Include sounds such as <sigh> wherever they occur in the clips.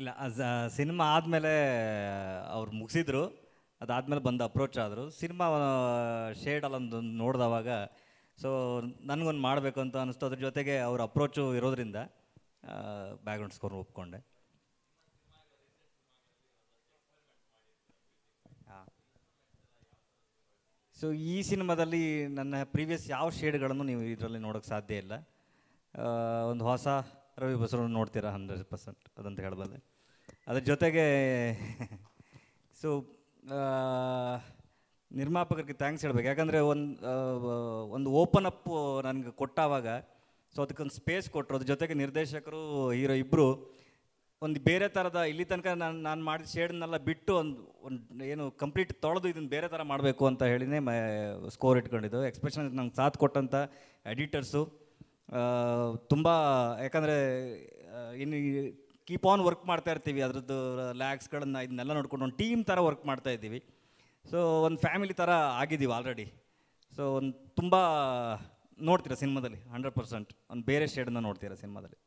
ಇಲ್ಲ us cinema ಆದಮೇಲೆ ಅವ್ರು ಮುಗಿಸಿದ್ರು ಅದಾದಮೇಲೆ ಬಂದು ಅಪ್ರೋಚ್ ಆದರು ಸಿನಿಮಾ ಶೇಡಲ್ಲೊಂದು ನೋಡಿದವಾಗ ಸೊ ನನಗೊಂದು ಮಾಡಬೇಕು ಅಂತ ಅನ್ನಿಸ್ತು ಅದ್ರ ಜೊತೆಗೆ ಅವ್ರ ಅಪ್ರೋಚು ಇರೋದ್ರಿಂದ ಬ್ಯಾಕ್ಗ್ರೌಂಡ್ ಸ್ಕೋರ್ ಒಪ್ಕೊಂಡೆ ಸೊ ಈ ಸಿನಿಮಾದಲ್ಲಿ ನನ್ನ ಪ್ರೀವಿಯಸ್ ಯಾವ ಶೇಡ್ಗಳನ್ನು ನೀವು ಇದರಲ್ಲಿ ನೋಡೋಕ್ಕೆ ಸಾಧ್ಯ ಇಲ್ಲ ಒಂದು ಹೊಸ ರವಿ ಬಸರು ನೋಡ್ತೀರಾ ಹಂಡ್ರೆಡ್ ಪರ್ಸೆಂಟ್ ಅದಂತ ಹೇಳಬಲ್ಲೆ ಅದ್ರ ಜೊತೆಗೆ ಸೊ <laughs> ನಿರ್ಮಾಪಕರಿಗೆ ಥ್ಯಾಂಕ್ಸ್ ಹೇಳಬೇಕು ಯಾಕಂದರೆ ಒಂದು ಒಂದು ಓಪನ್ ಅಪ್ ನನಗೆ ಕೊಟ್ಟಾವಾಗ ಸೊ ಅದಕ್ಕೊಂದು ಸ್ಪೇಸ್ ಕೊಟ್ಟರು ಅದ್ರ ಜೊತೆಗೆ ನಿರ್ದೇಶಕರು ಹೀರೋ ಇಬ್ಬರು ಒಂದು ಬೇರೆ ಥರದ ಇಲ್ಲಿ ತನಕ ನಾನು ನಾನು ಮಾಡಿದ ಶೇಡ್ನೆಲ್ಲ ಬಿಟ್ಟು ಒಂದು ಒಂದು ಏನು ಕಂಪ್ಲೀಟ್ ತೊಳೆದು ಇದನ್ನು ಬೇರೆ ಥರ ಮಾಡಬೇಕು ಅಂತ ಹೇಳಿನೇ ಮ ಸ್ಕೋರ್ ಇಟ್ಕೊಂಡಿದ್ದು ಎಕ್ಸ್ಪ್ರೆಷನ್ ನಂಗೆ ಸಾಥ್ ಕೊಟ್ಟಂಥ ಎಡಿಟರ್ಸು ತುಂಬ ಯಾಕಂದರೆ ಇನ್ನು ಕೀಪ್ ಆನ್ ವರ್ಕ್ ಮಾಡ್ತಾ ಇರ್ತೀವಿ ಅದರದ್ದು ಲ್ಯಾಕ್ಸ್ಗಳನ್ನು ಇದನ್ನೆಲ್ಲ ನೋಡ್ಕೊಂಡು ಒಂದು ಟೀಮ್ ಥರ ವರ್ಕ್ ಮಾಡ್ತಾ ಇದ್ದೀವಿ ಸೊ ಒಂದು ಫ್ಯಾಮಿಲಿ ಥರ ಆಗಿದ್ದೀವಿ ಆಲ್ರೆಡಿ ಸೊ ಒಂದು ತುಂಬ ನೋಡ್ತೀರಾ ಸಿನಿಮಾದಲ್ಲಿ ಹಂಡ್ರೆಡ್ ಪರ್ಸೆಂಟ್ ಒಂದು ಬೇರೆ ಶೇಡನ್ನ ನೋಡ್ತೀರಾ ಸಿನಿಮಾದಲ್ಲಿ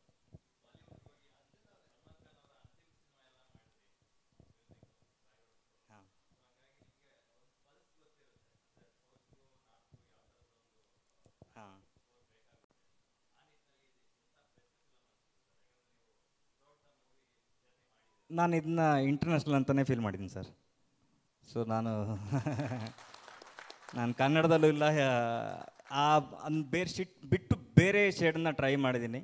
ನಾನು ಇದನ್ನ ಇಂಟರ್ನ್ಯಾಷನಲ್ ಅಂತಲೇ ಫೀಲ್ ಮಾಡಿದ್ದೀನಿ ಸರ್ ಸೊ ನಾನು ನಾನು ಕನ್ನಡದಲ್ಲೂ ಇಲ್ಲ ಆ ಬೇರೆ ಶಿಟ್ ಬಿಟ್ಟು ಬೇರೆ ಶೇಡನ್ನ ಟ್ರೈ ಮಾಡಿದ್ದೀನಿ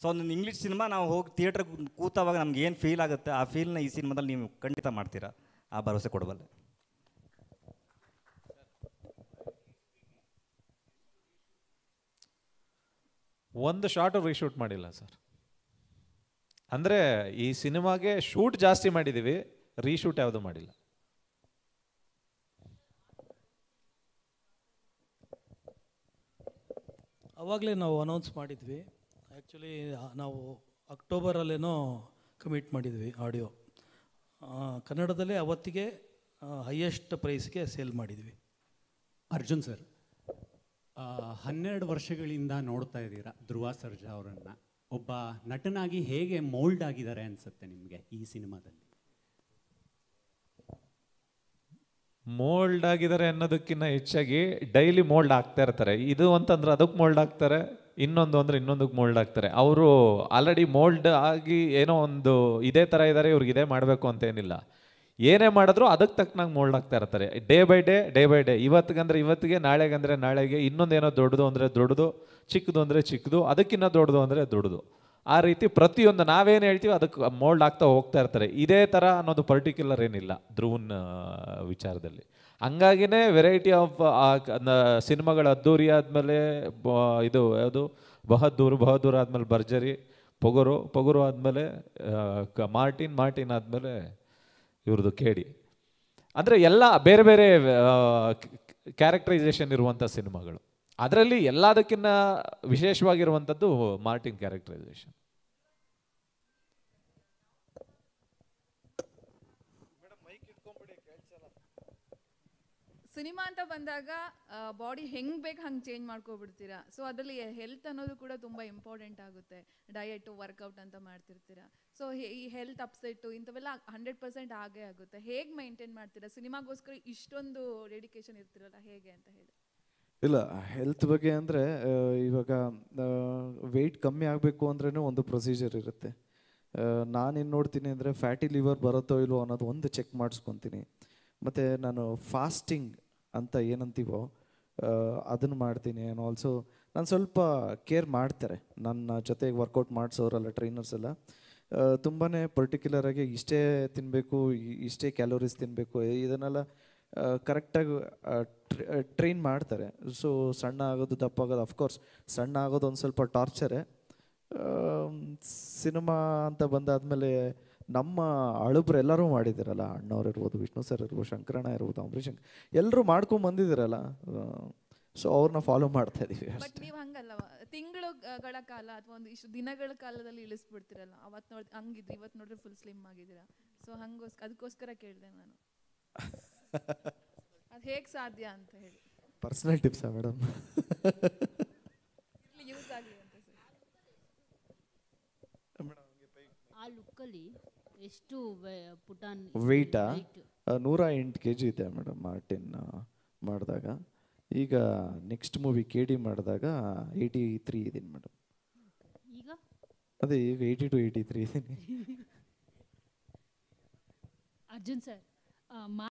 ಸೊ ಒಂದು ಇಂಗ್ಲೀಷ್ ಸಿನಿಮಾ ನಾವು ಹೋಗಿ ಥಿಯೇಟ್ರಿಗೆ ಕೂತವಾಗ ನಮ್ಗೆ ಏನು ಫೀಲ್ ಆಗುತ್ತೆ ಆ ಫೀಲ್ನ ಈ ಸಿನಿಮಾದಲ್ಲಿ ನೀವು ಖಂಡಿತ ಮಾಡ್ತೀರಾ ಆ ಭರವಸೆ ಕೊಡಬಲ್ಲೆ ಒಂದು ಶಾರ್ಟು ರೀಶೂಟ್ ಮಾಡಿಲ್ಲ ಸರ್ ಅಂದರೆ ಈ ಸಿನಿಮಾಗೆ ಶೂಟ್ ಜಾಸ್ತಿ ಮಾಡಿದ್ದೀವಿ ರೀಶೂಟ್ ಯಾವುದು ಮಾಡಿಲ್ಲ ಅವಾಗಲೇ ನಾವು ಅನೌನ್ಸ್ ಮಾಡಿದ್ವಿ ಆ್ಯಕ್ಚುಲಿ ನಾವು ಅಕ್ಟೋಬರಲ್ಲೇನೋ ಕಮಿಟ್ ಮಾಡಿದ್ವಿ ಆಡಿಯೋ ಕನ್ನಡದಲ್ಲೇ ಅವತ್ತಿಗೆ ಹೈಯೆಸ್ಟ್ ಪ್ರೈಸ್ಗೆ ಸೇಲ್ ಮಾಡಿದ್ವಿ ಅರ್ಜುನ್ ಸರ್ ಹನ್ನೆರಡು ವರ್ಷಗಳಿಂದ ನೋಡ್ತಾ ಇದ್ದೀರಾ ಧ್ರುವ ಸರ್ಜಾ ಅವರನ್ನು ಒಬ್ಬ ನಟನಾಗಿ ಹೇಗೆ ಮೋಲ್ಡ್ ಆಗಿದ್ದಾರೆ ಅನ್ಸುತ್ತೆ ನಿಮಗೆ ಈ ಸಿನಿಮಾದಲ್ಲಿ ಮೋಲ್ಡ್ ಆಗಿದ್ದಾರೆ ಅನ್ನೋದಕ್ಕಿಂತ ಹೆಚ್ಚಾಗಿ ಡೈಲಿ ಮೋಲ್ಡ್ ಆಗ್ತಾ ಇರ್ತಾರೆ ಇದು ಅಂತಂದ್ರೆ ಅದಕ್ಕೆ ಮೋಲ್ಡ್ ಆಗ್ತಾರೆ ಇನ್ನೊಂದು ಅಂದ್ರೆ ಇನ್ನೊಂದಕ್ಕೆ ಮೋಲ್ಡ್ ಆಗ್ತಾರೆ ಅವರು ಆಲ್ರೆಡಿ ಮೋಲ್ಡ್ ಆಗಿ ಏನೋ ಒಂದು ಇದೇ ಥರ ಇದ್ದಾರೆ ಇವ್ರಿಗೆ ಇದೇ ಮಾಡಬೇಕು ಅಂತ ಏನಿಲ್ಲ ಏನೇ ಮಾಡಿದ್ರು ಅದಕ್ಕೆ ತಕ್ಕನಾಗಿ ಮೋಲ್ಡ್ ಆಗ್ತಾ ಇರ್ತಾರೆ day by day day by day ಇವತ್ತಿಗಂದ್ರೆ ಇವತ್ತಿಗೆ ನಾಳೆಗಂದರೆ ನಾಳೆಗೆ ಇನ್ನೊಂದೇನೋ ದೊಡ್ಡದು ಅಂದರೆ ದೊಡ್ಡದು ಚಿಕ್ಕದು ಅಂದರೆ ಚಿಕ್ಕದು ಅದಕ್ಕಿನ್ನ ದೊಡ್ಡದು ಅಂದರೆ ದೊಡ್ಡದು ಆ ರೀತಿ ಪ್ರತಿಯೊಂದು ನಾವೇನು ಹೇಳ್ತೀವಿ ಅದಕ್ಕೆ ಮೋಲ್ಡ್ ಆಗ್ತಾ ಹೋಗ್ತಾ ಇರ್ತಾರೆ ಇದೇ ಥರ ಅನ್ನೋದು ಪರ್ಟಿಕ್ಯುಲರ್ ಏನಿಲ್ಲ ಧ್ರುವನ್ ವಿಚಾರದಲ್ಲಿ ಹಂಗಾಗಿನೇ ವೆರೈಟಿ ಆಫ್ ಸಿನಿಮಾಗಳು ಅದ್ದೂರಿ ಆದಮೇಲೆ ಇದು ಯಾವುದು ಬಹದ್ದೂರು ಬಹದ್ದೂರು ಆದಮೇಲೆ ಭರ್ಜರಿ ಪೊಗರು ಪೊಗರು ಆದಮೇಲೆ ಮಾರ್ಟಿನ್ ಮಾರ್ಟಿನ್ ಆದಮೇಲೆ ಇವ್ರದ್ದು ಕೇಳಿ ಅಂದರೆ ಎಲ್ಲ ಬೇರೆ ಬೇರೆ ಕ್ಯಾರೆಕ್ಟರೈಸೇಷನ್ ಇರುವಂಥ ಸಿನಿಮಾಗಳು ಅದರಲ್ಲಿ ಎಲ್ಲದಕ್ಕಿಂತ ವಿಶೇಷವಾಗಿರುವಂಥದ್ದು ಮಾರ್ಟಿನ್ ಕ್ಯಾರೆಕ್ಟರೈಸೇಷನ್ ಸಿನಿಮಾ ಅಂತ ಬಂದಾಗ ಬಾಡಿ ಹೆಂಗೆ ಬೇಕು ಹಂಗೆ ಚೇಂಜ್ ಮಾಡ್ಕೊಬಿಡ್ತೀರಾ ಸೊ ಅದರಲ್ಲಿ ಹೆಲ್ತ್ ಅನ್ನೋದು ಕೂಡ ತುಂಬ ಇಂಪಾರ್ಟೆಂಟ್ ಆಗುತ್ತೆ ಡಯಟು ವರ್ಕೌಟ್ ಅಂತ ಮಾಡ್ತಿರ್ತೀರಾ ಸೊ ಈ ಹೆಲ್ತ್ ಅಪ್ಸೆಟ್ಟು ಇಂಥವೆಲ್ಲ ಹಂಡ್ರೆಡ್ ಪರ್ಸೆಂಟ್ ಆಗೇ ಆಗುತ್ತೆ ಹೇಗೆ ಮೈಂಟೈನ್ ಮಾಡ್ತೀರಾ ಸಿನಿಮಾಗೋಸ್ಕರ ಇಷ್ಟೊಂದು ಡೆಡಿಕೇಶನ್ ಇರ್ತಿರಲ್ಲ ಹೇಗೆ ಅಂತ ಹೇಳಿ ಇಲ್ಲ ಹೆಲ್ತ್ ಬಗ್ಗೆ ಅಂದರೆ ಇವಾಗ ವೆಯ್ಟ್ ಕಮ್ಮಿ ಆಗಬೇಕು ಅಂದ್ರೂ ಒಂದು ಪ್ರೊಸೀಜರ್ ಇರುತ್ತೆ ನಾನೇನು ನೋಡ್ತೀನಿ ಅಂದರೆ ಫ್ಯಾಟಿ ಲಿವರ್ ಬರುತ್ತೋ ಇಲ್ವೋ ಅನ್ನೋದು ಒಂದು ಚೆಕ್ ಮಾಡಿಸ್ಕೊತೀನಿ ಮತ್ತು ನಾನು ಫಾಸ್ಟಿಂಗ್ ಅಂತ ಏನಂತೀವೋ ಅದನ್ನು ಮಾಡ್ತೀನಿ ಏನು ಆಲ್ಸೋ ನಾನು ಸ್ವಲ್ಪ ಕೇರ್ ಮಾಡ್ತಾರೆ ನನ್ನ ಜೊತೆಗೆ ವರ್ಕೌಟ್ ಮಾಡಿಸೋರಲ್ಲ ಟ್ರೈನರ್ಸ್ ಎಲ್ಲ ತುಂಬಾ ಪರ್ಟಿಕ್ಯುಲರಾಗಿ ಇಷ್ಟೇ ತಿನ್ನಬೇಕು ಇಷ್ಟೇ ಕ್ಯಾಲೋರೀಸ್ ತಿನ್ನಬೇಕು ಇದನ್ನೆಲ್ಲ ಕರೆಕ್ಟಾಗಿ ಟ್ರೈನ್ ಮಾಡ್ತಾರೆ ಸೊ ಸಣ್ಣ ಆಗೋದು ದಪ್ಪ ಆಗೋದು ಅಫ್ಕೋರ್ಸ್ ಸಣ್ಣ ಆಗೋದು ಒಂದು ಸ್ವಲ್ಪ ಟಾರ್ಚರೇ ಸಿನಿಮಾ ಅಂತ ಬಂದಾದಮೇಲೆ ನಮ್ಮ ಅಳುಬ್ರು ಎಲ್ಲರೂ ಮಾಡಿದಿರಲ್ಲ ಅಣ್ಣವ್ರು ಇರ್ಬೋದು ವಿಷ್ಣು ಸರ್ ಇರ್ಬೋದು ಶಂಕರಣ್ಣ ಇರ್ಬೋದು ಅಂಬರೀಷ್ ಎಲ್ಲರೂ ಮಾಡ್ಕೊಂಡು ಬಂದಿದ್ದೀರಲ್ಲ ಸೊ ಅವ್ರನ್ನ ಫಾಲೋ ಮಾಡ್ತಾ ಇದೀವಿ ಬಟ್ ನೀವು ಹಂಗಲ್ಲ ತಿಂಗಳುಗಳ ಕಾಲ ಅಥವಾ ಒಂದು ಇಷ್ಟು ದಿನಗಳ ಕಾಲದಲ್ಲಿ ಇಳಿಸ್ಬಿಡ್ತಿರಲ್ಲ ಅವತ್ತು ನೋಡಿ ಹಂಗಿದ್ರಿ ಇವತ್ತು ನೋಡಿದ್ರೆ ಫುಲ್ ಸ್ಲಿಮ್ ಆಗಿದ್ದೀರಾ ಸೊ ಹಂಗೋಸ್ ಅದಕ್ಕೋಸ್ಕರ ಕೇಳಿದೆ ನಾನು <laughs> ಅದು ಹೇಗೆ ಸಾಧ್ಯ ಅಂತ ಹೇಳಿ ಪರ್ಸನಲ್ ಟಿಪ್ಸಾ ಮೇಡಮ್ ಎಷ್ಟು ಪುಟಾನ್ ವೆಯ್ಟಾ ನೂರ ಎಂಟು ಕೆ ಜಿ ಇದೆ ಮೇಡಮ್ ಮಾರ್ಟಿನ್ ಮಾಡಿದಾಗ ಈಗ ನೆಕ್ಸ್ಟ್ ಮೂವಿ ಕೆ ಡಿ ಮಾಡಿದಾಗ ಏಯ್ಟಿ ತ್ರೀ ಇದ್ದೀನಿ ಮೇಡಮ್ ಈಗ ಅದೇ ಈಗ ಏಯ್ಟಿ ಟು ಏಯ್ಟಿ ತ್ರೀ ಇದ್ದೀನಿ <laughs> ಅರ್ಜುನ್ ಸರ್